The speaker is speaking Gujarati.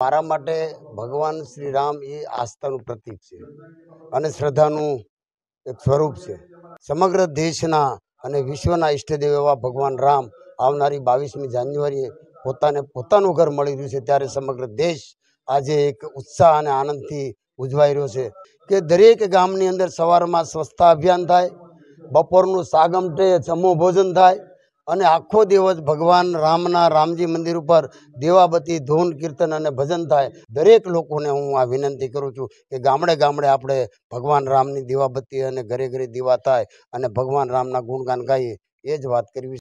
મારા માટે ભગવાન શ્રી રામ એ આસ્થાનું પ્રતીક છે અને શ્રદ્ધાનું એક સ્વરૂપ છે સમગ્ર દેશના અને વિશ્વના ઈષ્ટદેવ એવા ભગવાન રામ આવનારી બાવીસમી જાન્યુઆરીએ પોતાને પોતાનું ઘર મળી રહ્યું છે ત્યારે સમગ્ર દેશ આજે એક ઉત્સાહ અને આનંદથી ઉજવાઈ રહ્યો છે કે દરેક ગામની અંદર સવારમાં સ્વચ્છતા અભિયાન થાય બપોરનું સાગમટે જમો ભોજન થાય અને આખો દિવસ ભગવાન રામના રામજી મંદિર ઉપર દેવાબતી ધૂન કીર્તન અને ભજન થાય દરેક લોકોને હું આ વિનંતી કરું છું કે ગામડે ગામડે આપણે ભગવાન રામની દીવાબત્તી અને ઘરે ઘરે દીવા થાય અને ભગવાન રામના ગુણગાન ગાઈએ એ જ વાત કરવી